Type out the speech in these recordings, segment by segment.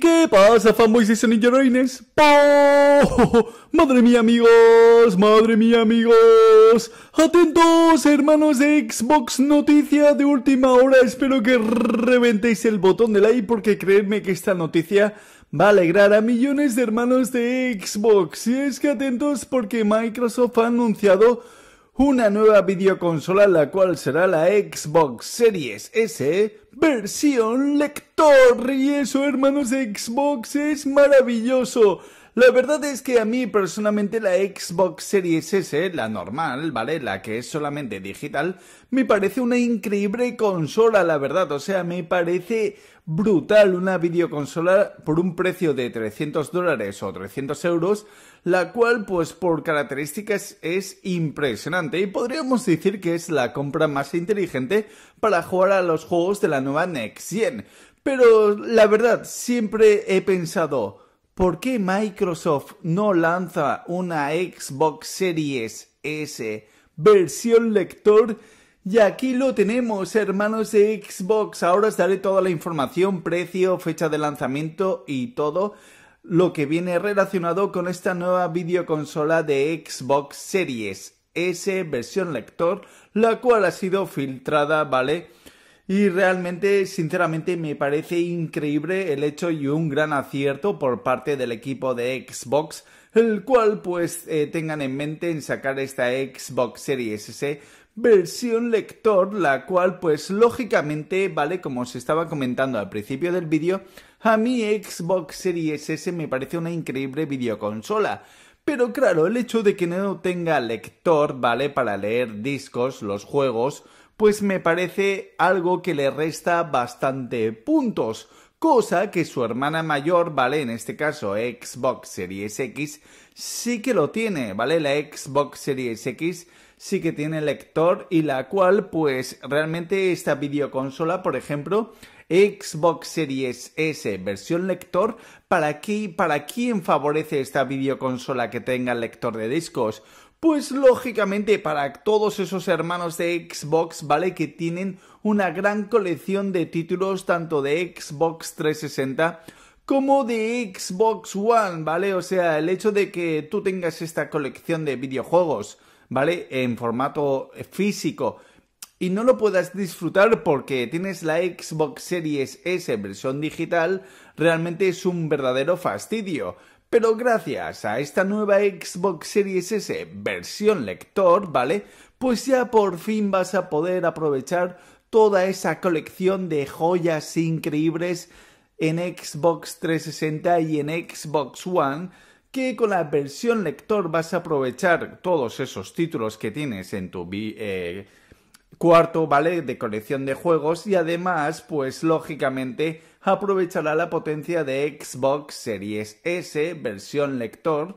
¿Qué pasa, fanboys y sonillerines? ¡Madre mía, amigos! ¡Madre mía, amigos! ¡Atentos, hermanos de Xbox! Noticia de última hora. Espero que reventéis el botón de like porque creedme que esta noticia va a alegrar a millones de hermanos de Xbox. Y es que atentos porque Microsoft ha anunciado una nueva videoconsola la cual será la Xbox Series S versión lector. Y eso, hermanos, Xbox es maravilloso. La verdad es que a mí personalmente la Xbox Series S, la normal, ¿vale? La que es solamente digital, me parece una increíble consola, la verdad. O sea, me parece brutal una videoconsola por un precio de 300 dólares o 300 euros, la cual pues por características es impresionante y podríamos decir que es la compra más inteligente para jugar a los juegos de la nueva Next Gen. Pero la verdad, siempre he pensado, ¿Por qué Microsoft no lanza una Xbox Series S versión lector? Y aquí lo tenemos, hermanos de Xbox. Ahora os daré toda la información, precio, fecha de lanzamiento y todo lo que viene relacionado con esta nueva videoconsola de Xbox Series S versión lector, la cual ha sido filtrada, ¿vale? Y realmente, sinceramente, me parece increíble el hecho y un gran acierto por parte del equipo de Xbox, el cual pues eh, tengan en mente en sacar esta Xbox Series S versión lector, la cual pues lógicamente, vale, como os estaba comentando al principio del vídeo, a mi Xbox Series S me parece una increíble videoconsola. Pero claro, el hecho de que no tenga lector, ¿vale? Para leer discos, los juegos, pues me parece algo que le resta bastante puntos, cosa que su hermana mayor, ¿vale? En este caso Xbox Series X, sí que lo tiene, ¿vale? La Xbox Series X sí que tiene lector y la cual pues realmente esta videoconsola por ejemplo Xbox Series S versión lector para qué para quién favorece esta videoconsola que tenga lector de discos pues lógicamente para todos esos hermanos de Xbox, ¿vale? Que tienen una gran colección de títulos tanto de Xbox 360 como de Xbox One, ¿vale? O sea, el hecho de que tú tengas esta colección de videojuegos, ¿vale? En formato físico y no lo puedas disfrutar porque tienes la Xbox Series S versión digital, realmente es un verdadero fastidio. Pero gracias a esta nueva Xbox Series S versión lector, ¿vale? Pues ya por fin vas a poder aprovechar toda esa colección de joyas increíbles en Xbox 360 y en Xbox One, que con la versión lector vas a aprovechar todos esos títulos que tienes en tu eh, Cuarto, ¿vale? De colección de juegos y además, pues lógicamente, aprovechará la potencia de Xbox Series S, versión lector,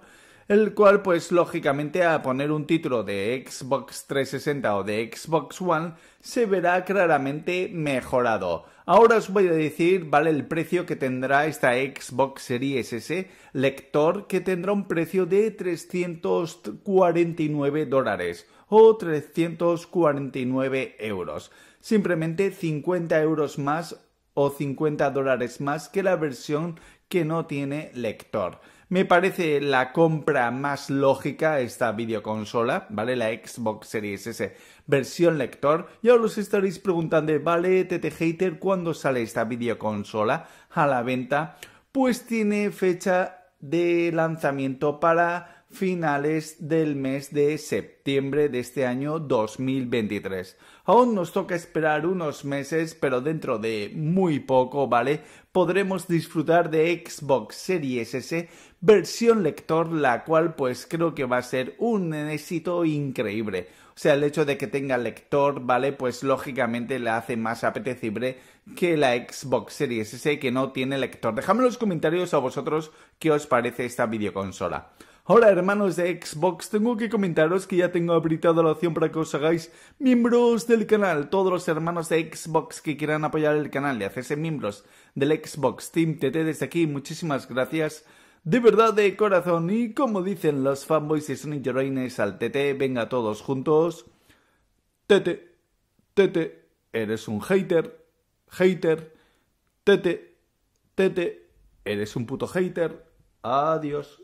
el cual pues lógicamente a poner un título de Xbox 360 o de Xbox One se verá claramente mejorado. Ahora os voy a decir, vale, el precio que tendrá esta Xbox Series S lector que tendrá un precio de 349 dólares o 349 euros, simplemente 50 euros más o 50 dólares más que la versión que no tiene lector. Me parece la compra más lógica esta videoconsola, ¿vale? La Xbox Series S versión lector. Y ahora os estaréis preguntando, ¿vale, TT Hater, cuándo sale esta videoconsola a la venta? Pues tiene fecha de lanzamiento para finales del mes de septiembre de este año 2023. Aún nos toca esperar unos meses, pero dentro de muy poco, ¿vale? Podremos disfrutar de Xbox Series S versión lector, la cual pues creo que va a ser un éxito increíble. O sea, el hecho de que tenga lector, ¿vale? Pues lógicamente la hace más apetecible que la Xbox Series S que no tiene lector. Dejadme en los comentarios a vosotros qué os parece esta videoconsola. Hola hermanos de Xbox, tengo que comentaros que ya tengo habilitada la opción para que os hagáis miembros del canal. Todos los hermanos de Xbox que quieran apoyar el canal y hacerse miembros del Xbox Team TT desde aquí, muchísimas gracias. De verdad, de corazón, y como dicen los fanboys y son Heroines al TT, venga todos juntos. TT, TT, eres un hater, hater, TT, TT, eres un puto hater. Adiós.